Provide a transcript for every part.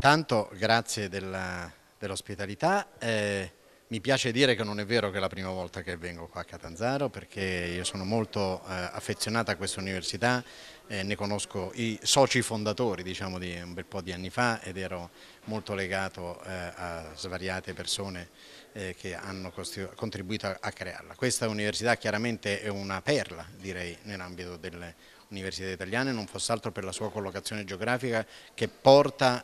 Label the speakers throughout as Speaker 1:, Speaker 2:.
Speaker 1: Tanto grazie dell'ospitalità. Dell eh, mi piace dire che non è vero che è la prima volta che vengo qua a Catanzaro perché io sono molto eh, affezionata a questa università, eh, ne conosco i soci fondatori diciamo di un bel po' di anni fa ed ero molto legato eh, a svariate persone eh, che hanno contribuito a, a crearla. Questa università chiaramente è una perla direi nell'ambito delle università italiane, non fosse altro per la sua collocazione geografica che porta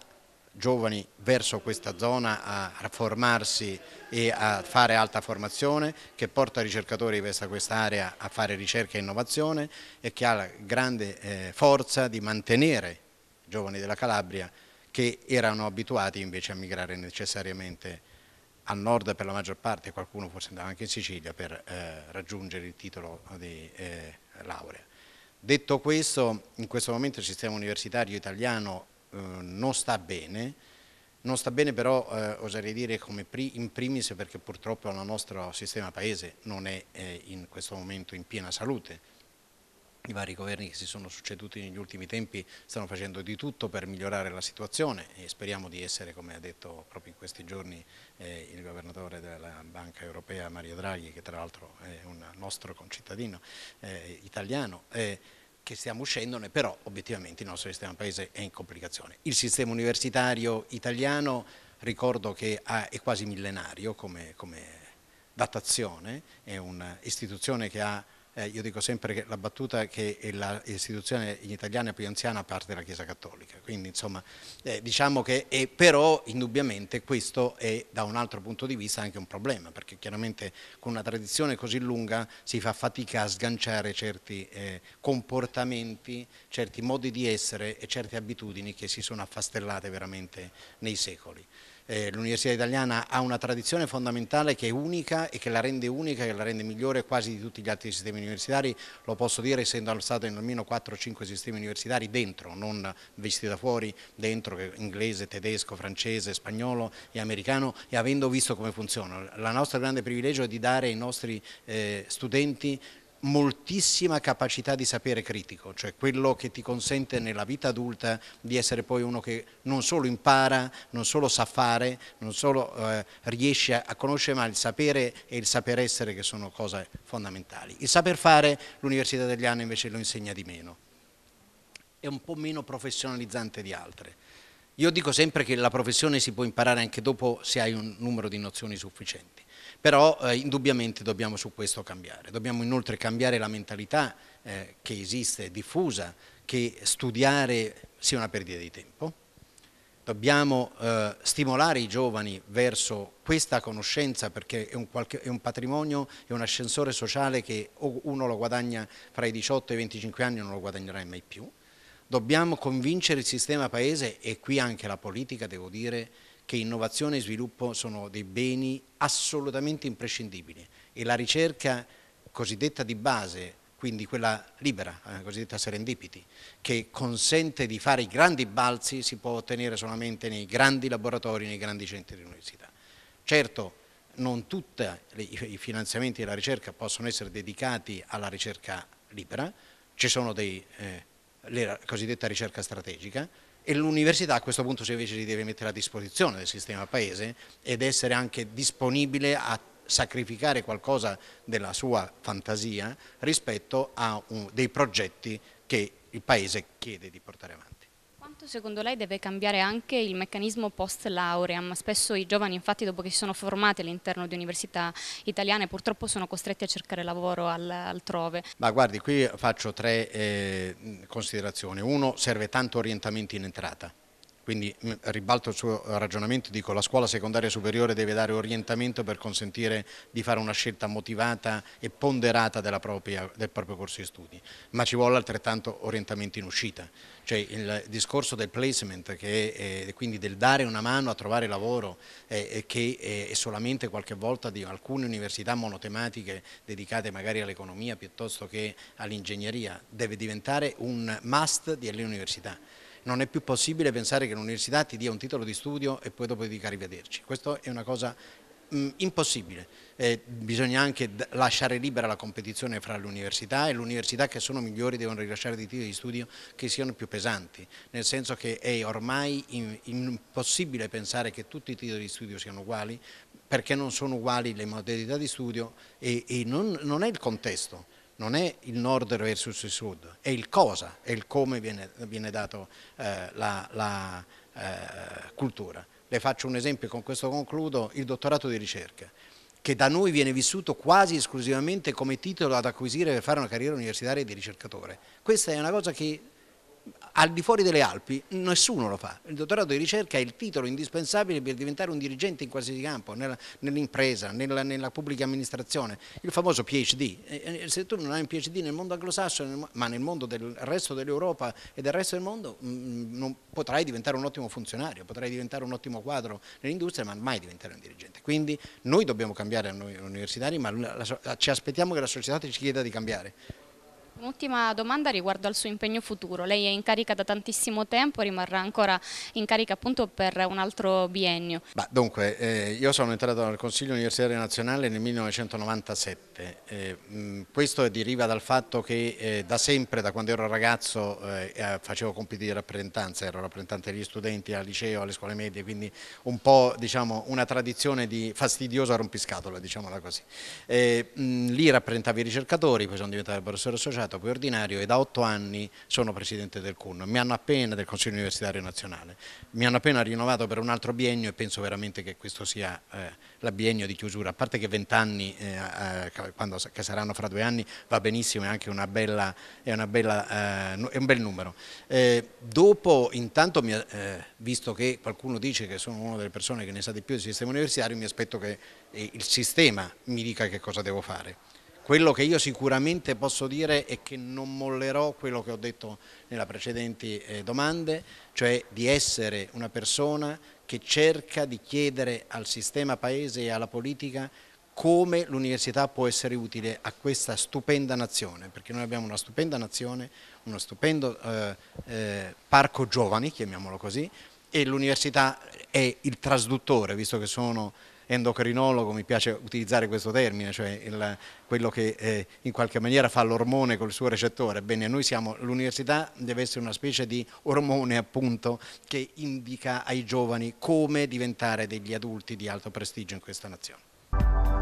Speaker 1: giovani verso questa zona a formarsi e a fare alta formazione, che porta ricercatori verso quest'area a fare ricerca e innovazione e che ha la grande eh, forza di mantenere giovani della Calabria che erano abituati invece a migrare necessariamente al nord per la maggior parte, qualcuno forse andava anche in Sicilia per eh, raggiungere il titolo di eh, laurea. Detto questo, in questo momento il sistema universitario italiano eh, non sta bene, non sta bene però, eh, oserei dire, pri in primis perché purtroppo il nostro sistema paese non è eh, in questo momento in piena salute. I vari governi che si sono succeduti negli ultimi tempi stanno facendo di tutto per migliorare la situazione e speriamo di essere, come ha detto proprio in questi giorni eh, il governatore della Banca Europea Mario Draghi, che tra l'altro è un nostro concittadino eh, italiano, eh, che stiamo uscendone, però obiettivamente il nostro sistema paese è in complicazione. Il sistema universitario italiano ricordo che è quasi millenario come, come datazione, è un'istituzione che ha eh, io dico sempre che la battuta che è l'istituzione in italiana più anziana parte dalla Chiesa Cattolica, quindi insomma eh, diciamo che è, però indubbiamente questo è da un altro punto di vista anche un problema, perché chiaramente con una tradizione così lunga si fa fatica a sganciare certi eh, comportamenti, certi modi di essere e certe abitudini che si sono affastellate veramente nei secoli. Eh, L'Università italiana ha una tradizione fondamentale che è unica e che la rende unica, che la rende migliore quasi di tutti gli altri sistemi universitari, lo posso dire essendo stato in almeno 4-5 sistemi universitari dentro, non vestiti da fuori, dentro, inglese, tedesco, francese, spagnolo e americano e avendo visto come funziona. La nostra grande privilegio è di dare ai nostri eh, studenti moltissima capacità di sapere critico, cioè quello che ti consente nella vita adulta di essere poi uno che non solo impara, non solo sa fare, non solo eh, riesce a, conoscere, ma il sapere e il saper essere che sono cose fondamentali. Il saper fare l'Università degli anni invece lo insegna di meno, è un po' meno professionalizzante di altre. Io dico sempre che la professione si può imparare anche dopo se hai un numero di nozioni sufficienti, però eh, indubbiamente dobbiamo su questo cambiare, dobbiamo inoltre cambiare la mentalità eh, che esiste, diffusa, che studiare sia una perdita di tempo, dobbiamo eh, stimolare i giovani verso questa conoscenza perché è un, qualche, è un, patrimonio, è un ascensore sociale che o uno lo guadagna fra i 18 e i 25 anni e non lo guadagnerai mai più, Dobbiamo convincere il sistema paese e qui anche la politica, devo dire, che innovazione e sviluppo sono dei beni assolutamente imprescindibili e la ricerca cosiddetta di base, quindi quella libera, la eh, cosiddetta serendipity, che consente di fare i grandi balzi si può ottenere solamente nei grandi laboratori, nei grandi centri di università. Certo, non tutti i finanziamenti della ricerca possono essere dedicati alla ricerca libera, ci sono dei eh, la cosiddetta ricerca strategica e l'università a questo punto invece si deve mettere a disposizione del sistema paese ed essere anche disponibile a sacrificare qualcosa della sua fantasia rispetto a un, dei progetti che il paese chiede di portare avanti mercato secondo lei deve cambiare anche il meccanismo post lauream? Spesso i giovani infatti dopo che si sono formati all'interno di università italiane purtroppo sono costretti a cercare lavoro altrove. Ma guardi, qui faccio tre eh, considerazioni. Uno, serve tanto orientamento in entrata quindi mm, ribalto il suo ragionamento, dico la scuola secondaria superiore deve dare orientamento per consentire di fare una scelta motivata e ponderata propria, del proprio corso di studi, ma ci vuole altrettanto orientamento in uscita. Cioè il discorso del placement, è, quindi del dare una mano a trovare lavoro, è, che è solamente qualche volta di alcune università monotematiche dedicate magari all'economia piuttosto che all'ingegneria, deve diventare un must delle università non è più possibile pensare che l'università ti dia un titolo di studio e poi dopo ti dica arrivederci. Questo è una cosa mh, mm, impossibile. Eh, bisogna anche lasciare libera la competizione fra le università e le università che sono migliori devono rilasciare dei titoli di studio che siano più pesanti, nel senso che è ormai in, impossibile pensare che tutti i titoli di studio siano uguali perché non sono uguali le modalità di studio e, e non, non è il contesto non è il nord versus il sud, è il cosa, è il come viene, viene dato eh, la, la eh, cultura. Le faccio un esempio, e con questo concludo, il dottorato di ricerca, che da noi viene vissuto quasi esclusivamente come titolo ad acquisire per fare una carriera universitaria di ricercatore. Questa è una cosa che al di fuori delle Alpi nessuno lo fa. Il dottorato di ricerca è il titolo indispensabile per diventare un dirigente in qualsiasi campo, nell'impresa, nella, nella, pubblica amministrazione, il famoso PhD. Eh, eh, se tu non hai un PhD nel mondo anglosassone, ma nel mondo del resto dell'Europa e del resto del mondo, mm, non, potrai diventare un ottimo funzionario, potrai diventare un ottimo quadro nell'industria, ma mai diventare un dirigente. Quindi noi dobbiamo cambiare noi universitari, ma la, la, ci aspettiamo che la società ci chieda di cambiare. Un'ultima domanda riguardo al suo impegno futuro. Lei è in carica da tantissimo tempo, rimarrà ancora in carica appunto per un altro biennio. Bah, dunque, eh, io sono entrato nel Consiglio Universitario Nazionale nel 1997. Eh, mh, mm, questo deriva dal fatto che eh, da sempre, da quando ero ragazzo, eh, eh, facevo compiti di rappresentanza, ero rappresentante degli studenti al liceo, alle scuole medie, quindi un po' diciamo, una tradizione di fastidiosa rompiscatola, diciamola così. Mh, eh, mm, lì rappresentavo i ricercatori, poi sono diventato il professore sociale magistrato, poi ordinario e da otto anni sono presidente del CUN, mi hanno appena, del Consiglio Universitario Nazionale, mi hanno appena rinnovato per un altro biennio e penso veramente che questo sia eh, l'abbiennio di chiusura, a parte che vent'anni, eh, eh che saranno fra due anni, va benissimo, è anche una bella, è una bella, eh, è un bel numero. Eh, dopo, intanto, mi, eh, visto che qualcuno dice che sono una delle persone che ne sa di più del sistema universitario, mi aspetto che il sistema mi dica che cosa devo fare. Quello che io sicuramente posso dire è che non mollerò quello che ho detto nelle precedenti eh, domande, cioè di essere una persona che cerca di chiedere al sistema paese e alla politica come l'università può essere utile a questa stupenda nazione, perché noi abbiamo una stupenda nazione, uno stupendo eh, eh, parco giovani, chiamiamolo così, e l'università è il trasduttore, visto che sono endocrinologo mi piace utilizzare questo termine, cioè il, quello che eh, in qualche maniera fa l'ormone col suo recettore. Bene, noi siamo, l'università deve essere una specie di ormone appunto che indica ai giovani come diventare degli adulti di alto prestigio in questa nazione.